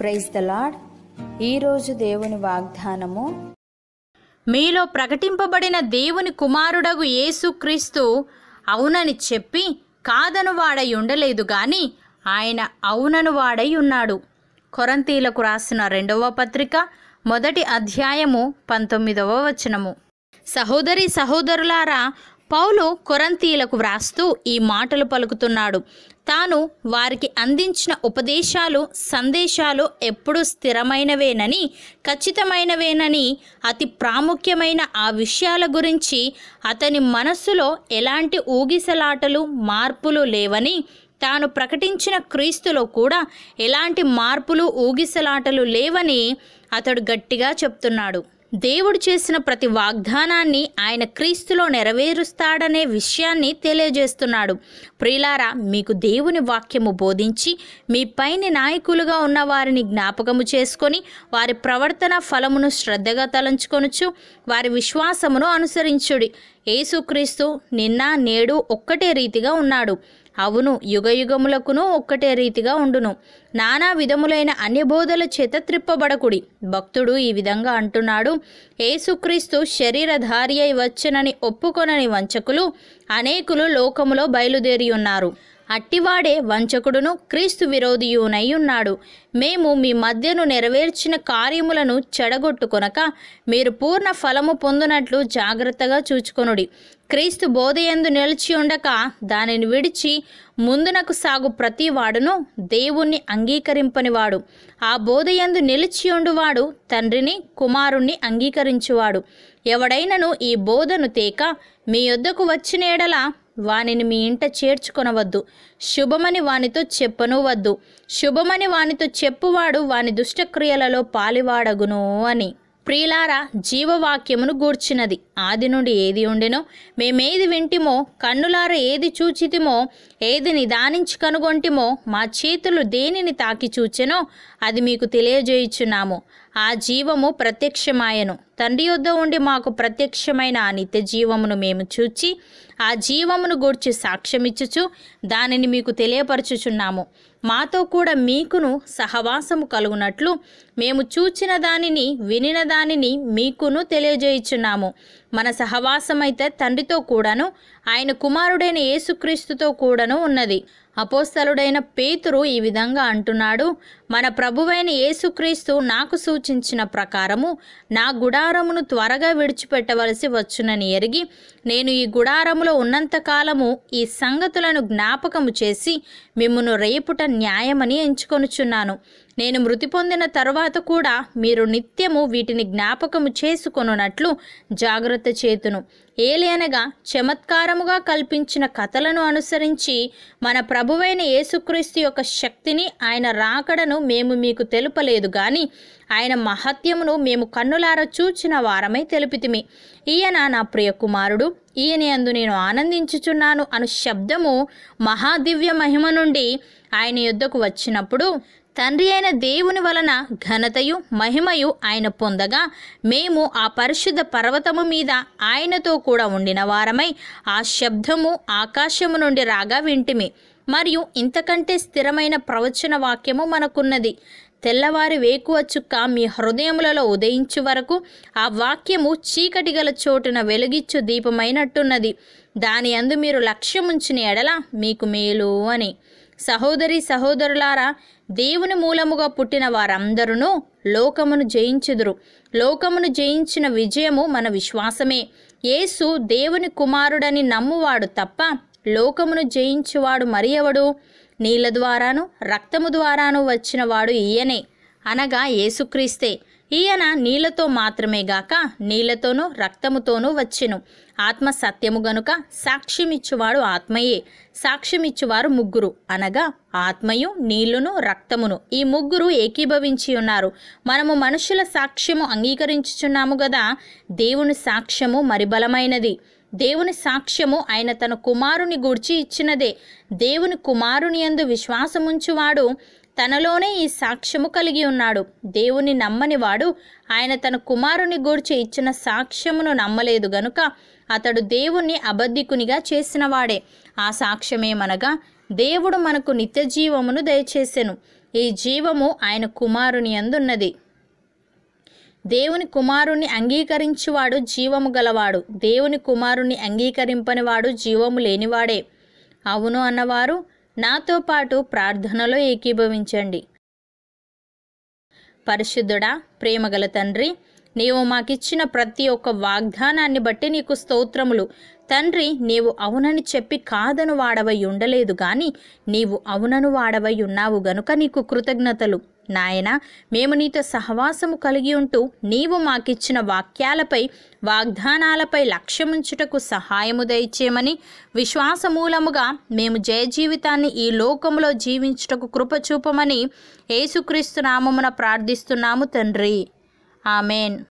praise the lord ఈరోజు దేవుని వాగ్దానము మీలో ప్రకటింపబడిన దేవుని కుమారుడగు యేసుక్రీస్తు అవునని చెప్పి కాదను వాడై ఉండలేదు గాని ఆయన అవునను వాడై ఉన్నాడు కొరంతీలకు రాసిన రెండవ పత్రిక మొదటి అధ్యాయము పంతొమ్మిదవ వచనము సహోదరి సహోదరులారా పౌలు కొరంతీలకు వ్రాస్తూ ఈ మాటలు పలుకుతున్నాడు తాను వారికి అందించిన ఉపదేశాలు సందేశాలు ఎప్పుడూ స్థిరమైనవేనని ఖచ్చితమైనవేనని అతి ప్రాముఖ్యమైన ఆ విషయాల గురించి అతని మనస్సులో ఎలాంటి ఊగిసలాటలు మార్పులు లేవని తాను ప్రకటించిన క్రీస్తులో కూడా ఎలాంటి మార్పులు ఊగిసలాటలు లేవని అతడు గట్టిగా చెప్తున్నాడు దేవుడు చేసిన ప్రతి వాగ్దానాన్ని ఆయన క్రీస్తులో నెరవేరుస్తాడనే విషయాన్ని తెలియజేస్తున్నాడు ప్రియులారా మీకు దేవుని వాక్యము బోధించి మీ పైన నాయకులుగా ఉన్న వారిని జ్ఞాపకము చేసుకొని వారి ప్రవర్తన ఫలమును శ్రద్ధగా తలంచుకొనుచు వారి విశ్వాసమును అనుసరించుడి యేసుక్రీస్తు నిన్న నేడు ఒక్కటే రీతిగా ఉన్నాడు అవును యుగయుగములకును ఒక్కటే రీతిగా ఉండును నానా విధములైన అన్ని బోధల చేత త్రిప్పబడకుడి భక్తుడు ఈ విధంగా అంటున్నాడు ఏసుక్రీస్తు శరీరధారి అయి వచ్చునని ఒప్పుకొనని వంచకులు అనేకులు లోకములో బయలుదేరి ఉన్నారు అట్టివాడే వంచకుడును క్రీస్తు విరోధియునై ఉన్నాడు మేము మీ మధ్యను నెరవేర్చిన కార్యములను చెడగొట్టుకొనక మీరు పూర్ణ ఫలము పొందునట్లు జాగ్రత్తగా చూచుకొనుడి క్రీస్తు బోధయందు నిలిచి ఉండక దానిని విడిచి ముందునకు సాగు ప్రతి వాడును దేవుణ్ణి అంగీకరింపనివాడు ఆ బోధయందు నిలిచి ఉండువాడు తండ్రిని కుమారుణ్ణి అంగీకరించువాడు ఎవడైనను ఈ బోధను తేక మీ యొద్దకు వచ్చిన ఎడల వానిని మీ ఇంట చేర్చుకొనవద్దు శుభమని వానితో చెప్పను వద్దు శుభమని వానితో చెప్పువాడు వాని దుష్టక్రియలలో పాలివాడగును అని ప్రియులారా జీవవాక్యమును గూర్చినది ఆది నుండి ఏది ఉండెనో మేమేది వింటిమో కన్నులార ఏది చూచితిమో ఏది నిదానించి కనుగొంటిమో మా చేతులు దేనిని తాకి చూచెనో అది మీకు తెలియజేయుచున్నాము ఆ జీవము ప్రత్యక్షమాయను తండ్రి యొద్ద ఉండి మాకు ప్రత్యక్షమైన ఆ నిత్య జీవమును మేము చూచి ఆ జీవమును గూర్చి సాక్ష్యమిచ్చుచు దానిని మీకు తెలియపరచుచున్నాము మాతో కూడా మీకును సహవాసము కలుగునట్లు మేము చూచిన దానిని వినిన దానిని మీకును తెలియజేయుచున్నాము మన సహవాసమైతే తండ్రితో కూడాను ఆయన కుమారుడైన యేసుక్రీస్తుతో కూడాను ఉన్నది అపోస్తలుడైన పేతురు ఈ విధంగా అంటున్నాడు మన ప్రభువైన యేసుక్రీస్తు నాకు సూచించిన ప్రకారము నా గుడారమును త్వరగా విడిచిపెట్టవలసి వచ్చునని ఎరిగి నేను ఈ గుడారములో ఉన్నంతకాలము ఈ సంగతులను జ్ఞాపకము చేసి మిమ్మును రేపుట న్యాయమని ఎంచుకొనుచున్నాను నేను మృతి పొందిన తర్వాత కూడా మీరు నిత్యము వీటిని జ్ఞాపకము చేసుకొనున్నట్లు జాగ్రత్త చేతును అనగా చమత్కారముగా కల్పించిన కథలను అనుసరించి మన ప్రభువైన యేసుక్రీస్తు యొక్క శక్తిని ఆయన రాకడను మేము మీకు తెలుపలేదు కానీ ఆయన మహత్యమును మేము కన్నులార చూచిన వారమై తెలుపుతిమి ఈయన నా ప్రియ కుమారుడు ఈయన అందు నేను ఆనందించుచున్నాను అను శబ్దము మహాదివ్య మహిమ నుండి ఆయన యుద్ధకు వచ్చినప్పుడు తండ్రి అయిన దేవుని వలన ఘనతయు మహిమయు ఆయన పొందగా మేము ఆ పరిశుద్ధ పర్వతము మీద ఆయనతో కూడా ఉండిన వారమై ఆ శబ్దము ఆకాశము నుండి రాగా వింటిమి మరియు ఇంతకంటే స్థిరమైన ప్రవచన వాక్యము మనకున్నది తెల్లవారి వేకువ మీ హృదయములలో ఉదయించు వరకు ఆ వాక్యము చీకటి గల చోటున వెలుగిచ్చు దీపమైనట్టున్నది దాని అందు మీరు లక్ష్యముంచిన ఎడల మీకు మేలు అని సహోదరి సహోదరులారా దేవుని మూలముగా పుట్టిన వారందరూ లోకమును జయించుదురు లోకమును జయించిన విజయము మన విశ్వాసమే యేసు దేవుని కుమారుడని నమ్మువాడు తప్ప లోకమును జయించువాడు మరి ఎవడు నీళ్ళ ద్వారాను రక్తము ద్వారాను వచ్చినవాడు ఈయనే అనగా యేసుక్రీస్తే ఈయన నీళ్లతో మాత్రమే గాక నీళ్లతోనూ రక్తముతోనూ వచ్చెను ఆత్మ సత్యము గనుక సాక్ష్యమిచ్చువాడు ఆత్మయే సాక్ష్యమిచ్చువారు ముగ్గురు అనగా ఆత్మయు నీళ్లును రక్తమును ఈ ముగ్గురు ఏకీభవించి ఉన్నారు మనము మనుషుల సాక్ష్యము అంగీకరించుచున్నాము గదా దేవుని సాక్ష్యము మరి బలమైనది దేవుని సాక్ష్యము ఆయన తన కుమారుని గూర్చి ఇచ్చినదే దేవుని కుమారుని యందు విశ్వాసముంచువాడు తనలోనే ఈ సాక్ష్యము కలిగి ఉన్నాడు దేవుని నమ్మని వాడు ఆయన తన కుమారుని గూర్చి ఇచ్చిన సాక్ష్యమును నమ్మలేదు గనుక అతడు దేవుణ్ణి అబద్ధికునిగా చేసినవాడే ఆ సాక్ష్యమేమనగా దేవుడు మనకు నిత్య జీవమును దయచేసెను ఈ జీవము ఆయన కుమారుని అందున్నది దేవుని కుమారుణ్ణి అంగీకరించువాడు జీవము గలవాడు దేవుని కుమారుణ్ణి అంగీకరింపనివాడు జీవము లేనివాడే అవును అన్నవారు నాతో పాటు ప్రార్థనలో ఏకీభవించండి పరిశుద్ధుడా ప్రేమగల తండ్రి నీవు మాకిచ్చిన ప్రతి ఒక్క వాగ్దానాన్ని బట్టి నీకు స్తోత్రములు తండ్రి నీవు అవునని చెప్పి కాదను వాడవై ఉండలేదు గాని నీవు అవునను వాడవై ఉన్నావు గనుక నీకు కృతజ్ఞతలు నాయన మేము నీతో సహవాసము కలిగి ఉంటూ నీవు మాకిచ్చిన వాక్యాలపై వాగ్దానాలపై లక్ష్యముంచుటకు సహాయము దయచేయమని విశ్వాసమూలముగా మేము జయజీవితాన్ని ఈ లోకంలో జీవించుటకు కృపచూపమని యేసుక్రీస్తు నామమున ప్రార్థిస్తున్నాము తండ్రి ఆమెన్